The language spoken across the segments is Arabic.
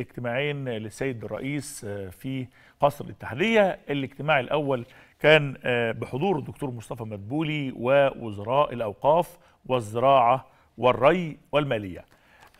اجتماعين للسيد الرئيس آه، في قصر الاتحادية الاجتماع الأول كان آه، بحضور الدكتور مصطفى مدبولي ووزراء الأوقاف والزراعة والري والمالية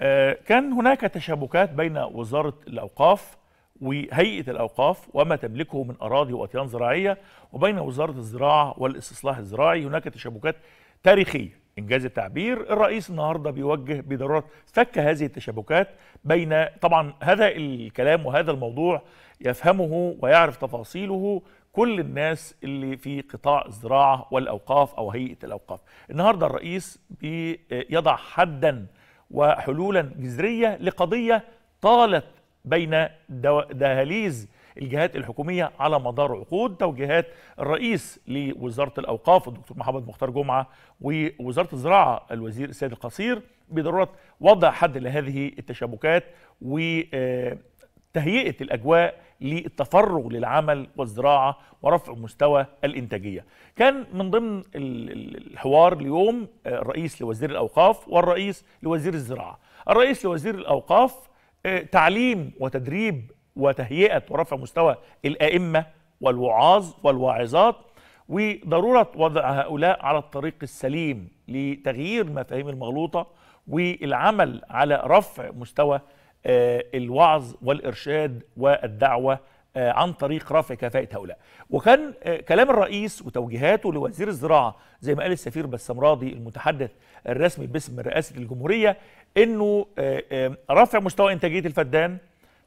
آه، كان هناك تشابكات بين وزارة الأوقاف وهيئة الأوقاف وما تملكه من أراضي وأطيان زراعية وبين وزارة الزراعة والاستصلاح الزراعي هناك تشابكات تاريخية انجاز التعبير الرئيس النهارده بيوجه بضروره فك هذه التشابكات بين طبعا هذا الكلام وهذا الموضوع يفهمه ويعرف تفاصيله كل الناس اللي في قطاع الزراعه والاوقاف او هيئه الاوقاف النهارده الرئيس بيضع حدا وحلولا جذريه لقضيه طالت بين دهاليز الجهات الحكوميه على مدار عقود توجيهات الرئيس لوزاره الاوقاف الدكتور محمد مختار جمعه ووزاره الزراعه الوزير السيد القصير بضروره وضع حد لهذه التشابكات و تهيئه الاجواء للتفرغ للعمل والزراعه ورفع مستوى الانتاجيه. كان من ضمن الحوار اليوم الرئيس لوزير الاوقاف والرئيس لوزير الزراعه. الرئيس لوزير الاوقاف آه، تعليم وتدريب وتهيئة ورفع مستوى الأئمة والوعاظ والواعظات وضرورة وضع هؤلاء على الطريق السليم لتغيير المفاهيم المغلوطة والعمل على رفع مستوى آه، الوعظ والإرشاد والدعوة آه، عن طريق رفع كفاءة هؤلاء وكان آه، كلام الرئيس وتوجيهاته لوزير الزراعة زي ما قال السفير بسام راضي المتحدث الرسمي باسم رئاسة الجمهورية انه رفع مستوى انتاجية الفدان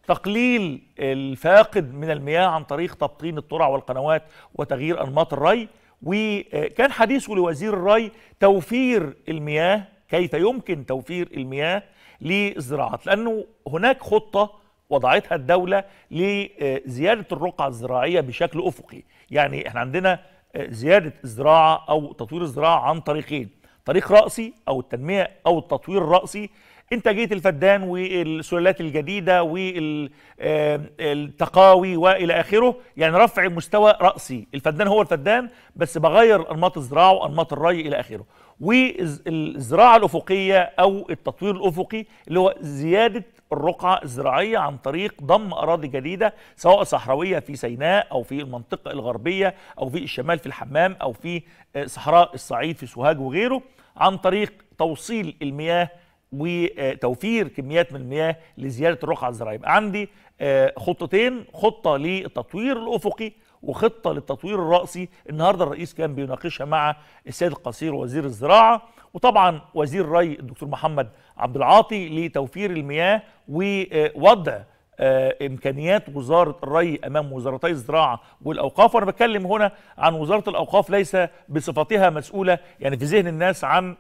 تقليل الفاقد من المياه عن طريق تبطين الترع والقنوات وتغيير أنماط الري وكان حديثه لوزير الري توفير المياه كيف يمكن توفير المياه للزراعات لأنه هناك خطة وضعتها الدولة لزيادة الرقعة الزراعية بشكل أفقي يعني احنا عندنا زيادة الزراعة أو تطوير الزراعة عن طريقين طريق رأسي أو التنمية أو التطوير الرأسي انتاجيه الفدان والسلالات الجديده والتقاوي آه، والى اخره يعني رفع مستوى راسي الفدان هو الفدان بس بغير انماط الزراعه وانماط الري الى اخره والزراعه الافقيه او التطوير الافقي اللي هو زياده الرقعة الزراعية عن طريق ضم أراضي جديدة سواء صحراوية في سيناء أو في المنطقة الغربية أو في الشمال في الحمام أو في آه، صحراء الصعيد في سوهاج وغيره عن طريق توصيل المياه وتوفير كميات من المياه لزياده الرقعه الزراعيه يبقى عندي آه، خطتين خطه للتطوير الافقي وخطه للتطوير الراسي النهارده الرئيس كان بيناقشها مع السيد القصير وزير الزراعه وطبعا وزير الري الدكتور محمد عبد العاطي لتوفير المياه ووضع آه، امكانيات وزاره الري امام وزارتي الزراعه والاوقاف وانا بتكلم هنا عن وزاره الاوقاف ليس بصفتها مسؤوله يعني في ذهن الناس عن آه،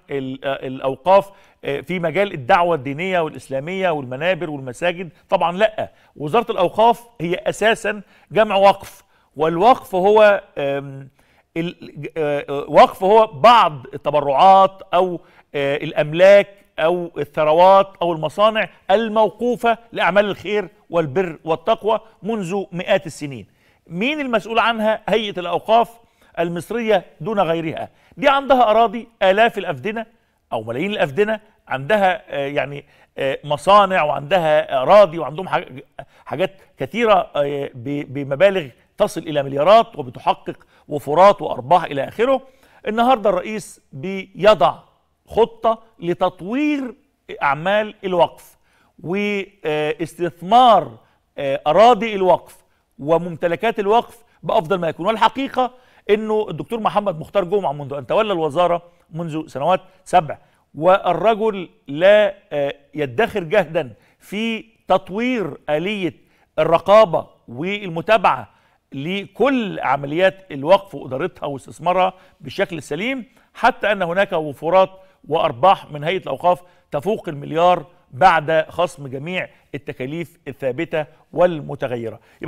الاوقاف آه، في مجال الدعوه الدينيه والاسلاميه والمنابر والمساجد طبعا لا وزاره الاوقاف هي اساسا جمع وقف والوقف هو آه، آه، وقف هو بعض التبرعات او آه، الاملاك او الثروات او المصانع الموقوفه لاعمال الخير والبر والتقوى منذ مئات السنين مين المسؤول عنها هيئه الاوقاف المصريه دون غيرها دي عندها اراضي الاف الافدنه او ملايين الافدنه عندها يعني مصانع وعندها اراضي وعندهم حاجات كثيره بمبالغ تصل إلى مليارات وبتحقق وفرات وأرباح إلى آخره النهاردة الرئيس بيضع خطة لتطوير أعمال الوقف واستثمار آه، أراضي الوقف وممتلكات الوقف بأفضل ما يكون والحقيقة أنه الدكتور محمد مختار جمعة منذ أن تولى الوزارة منذ سنوات سبع والرجل لا آه، يدخر جهدا في تطوير آلية الرقابة والمتابعة لكل عمليات الوقف وادارتها واستثمارها بشكل سليم حتى ان هناك وفورات وارباح من هيئه الاوقاف تفوق المليار بعد خصم جميع التكاليف الثابته والمتغيره